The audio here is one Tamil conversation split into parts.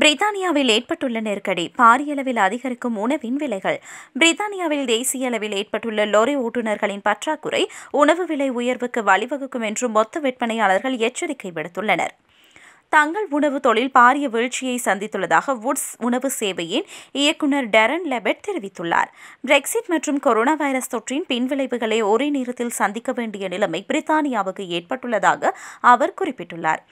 பிரித்தானியாவில் ஏற்பட்டுள்ள நெருக்கடி பாரியளவில் அதிகரிக்கும் உணவின் விலைகள் பிரித்தானியாவில் தேசிய அளவில் ஏற்பட்டுள்ள லோரி ஓட்டுநர்களின் பற்றாக்குறை உணவு விலை உயர்வுக்கு வழிவகுக்கும் என்றும் மொத்த விற்பனையாளர்கள் எச்சரிக்கை விடுத்துள்ளனர் தங்கள் உணவு தொழில் பாரிய வீழ்ச்சியை சந்தித்துள்ளதாக வுட்ஸ் உணவு சேவையின் இயக்குநர் டெரன் லெபெட் தெரிவித்துள்ளார் பிரெக்சிட் மற்றும் கொரோனா வைரஸ் தொற்றின் பின்விளைவுகளை ஒரே நேரத்தில் சந்திக்க வேண்டிய நிலைமை பிரித்தானியாவுக்கு ஏற்பட்டுள்ளதாக அவர் குறிப்பிட்டுள்ளார்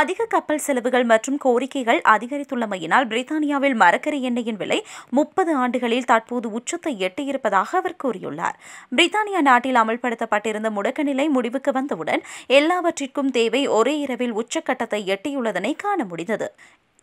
அதிக கப்பல் செலவுகள் மற்றும் கோரிக்கைகள் அதிகரித்துள்ளமையினால் பிரித்தானியாவில் மரக்கரை எண்ணெயின் விலை முப்பது ஆண்டுகளில் தற்போது உச்சத்தை எட்டியிருப்பதாக அவர் கூறியுள்ளார் பிரித்தானியா நாட்டில் அமல்படுத்தப்பட்டிருந்த முடக்க நிலை முடிவுக்கு வந்தவுடன் எல்லாவற்றிற்கும் தேவை ஒரே இரவில் உச்சக்கட்டத்தை எட்டியுள்ள உள்ளதனை காண முடிந்தது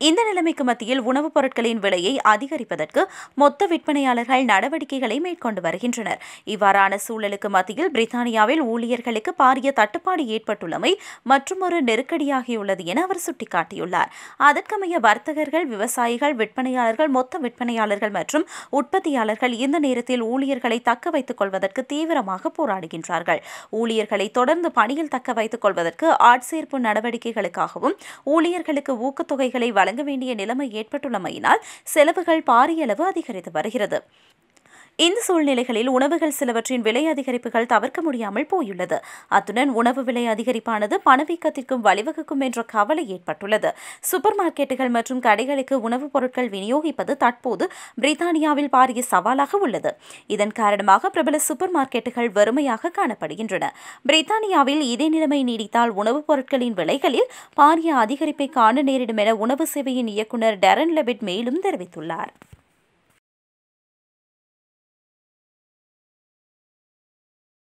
இந்த நிலைமைக்கு மத்தியில் உணவுப் பொருட்களின் விலையை அதிகரிப்பதற்கு மொத்த விற்பனையாளர்கள் நடவடிக்கைகளை மேற்கொண்டு வருகின்றனர் இவ்வாறான சூழலுக்கு மத்தியில் பிரித்தானியாவில் ஊழியர்களுக்கு பாரிய தட்டுப்பாடு ஏற்பட்டுள்ளமை மற்றும் ஒரு நெருக்கடியாகியுள்ளது என அவர் சுட்டிக்காட்டியுள்ளார் அதற்கமைய வர்த்தகர்கள் விவசாயிகள் விற்பனையாளர்கள் மொத்த விற்பனையாளர்கள் மற்றும் உற்பத்தியாளர்கள் இந்த நேரத்தில் ஊழியர்களை தக்க வைத்துக் கொள்வதற்கு தீவிரமாக போராடுகின்றார்கள் ஊழியர்களை தொடர்ந்து பணியில் தக்க வைத்துக் கொள்வதற்கு ஆட்சேர்ப்பு நடவடிக்கைகளுக்காகவும் ஊழியர்களுக்கு ஊக்கத்தொகைகளை வழங்க வழங்க வேண்டிய நிலைமை ஏற்பட்டுள்ளமையினால் செலவுகள் பாரியளவு அதிகரித்து வருகிறது இந்த சூழ்நிலைகளில் உணவுகள் சிலவற்றின் விலை அதிகரிப்புகள் தவிர்க்க முடியாமல் போயுள்ளது அத்துடன் உணவு விலை அதிகரிப்பானது பணவீக்கத்திற்கும் வழிவகுக்கும் என்ற கவலை ஏற்பட்டுள்ளது சூப்பர் மார்க்கெட்டுகள் மற்றும் கடைகளுக்கு உணவுப் பொருட்கள் விநியோகிப்பது தற்போது பிரித்தானியாவில் பாரிய சவாலாக உள்ளது இதன் காரணமாக பிரபல சூப்பர் மார்க்கெட்டுகள் வறுமையாக காணப்படுகின்றன பிரித்தானியாவில் இதே நிலைமை நீடித்தால் உணவுப் பொருட்களின் விலைகளில் பாரிய அதிகரிப்பை காண நேரிடும் என உணவு சேவையின் இயக்குநர் டெரன் லெபிட் மேலும் தெரிவித்துள்ளார்